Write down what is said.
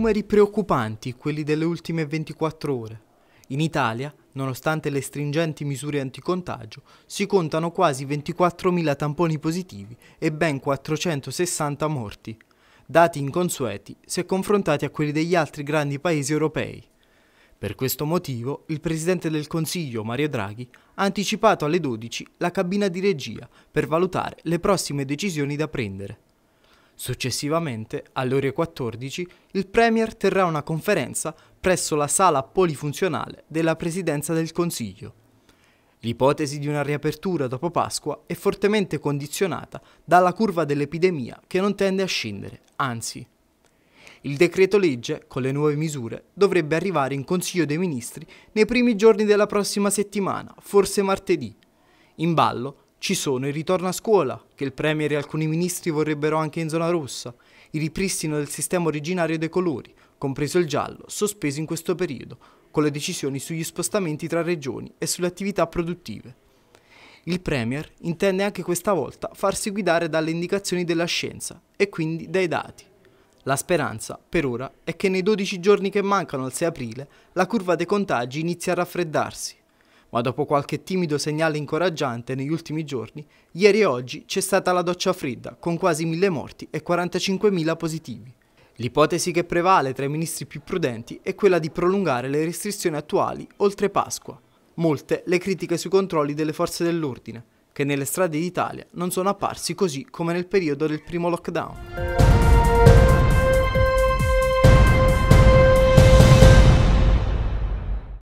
numeri preoccupanti quelli delle ultime 24 ore. In Italia, nonostante le stringenti misure anticontagio, si contano quasi 24.000 tamponi positivi e ben 460 morti, dati inconsueti se confrontati a quelli degli altri grandi paesi europei. Per questo motivo il Presidente del Consiglio Mario Draghi ha anticipato alle 12 la cabina di regia per valutare le prossime decisioni da prendere. Successivamente, alle ore 14, il Premier terrà una conferenza presso la sala polifunzionale della Presidenza del Consiglio. L'ipotesi di una riapertura dopo Pasqua è fortemente condizionata dalla curva dell'epidemia che non tende a scendere, anzi. Il decreto legge, con le nuove misure, dovrebbe arrivare in Consiglio dei Ministri nei primi giorni della prossima settimana, forse martedì. In ballo ci sono il ritorno a scuola, che il Premier e alcuni ministri vorrebbero anche in zona rossa, il ripristino del sistema originario dei colori, compreso il giallo, sospeso in questo periodo, con le decisioni sugli spostamenti tra regioni e sulle attività produttive. Il Premier intende anche questa volta farsi guidare dalle indicazioni della scienza e quindi dai dati. La speranza, per ora, è che nei 12 giorni che mancano al 6 aprile, la curva dei contagi inizi a raffreddarsi ma dopo qualche timido segnale incoraggiante negli ultimi giorni, ieri e oggi c'è stata la doccia fredda, con quasi mille morti e 45.000 positivi. L'ipotesi che prevale tra i ministri più prudenti è quella di prolungare le restrizioni attuali oltre Pasqua. Molte le critiche sui controlli delle forze dell'ordine, che nelle strade d'Italia non sono apparsi così come nel periodo del primo lockdown.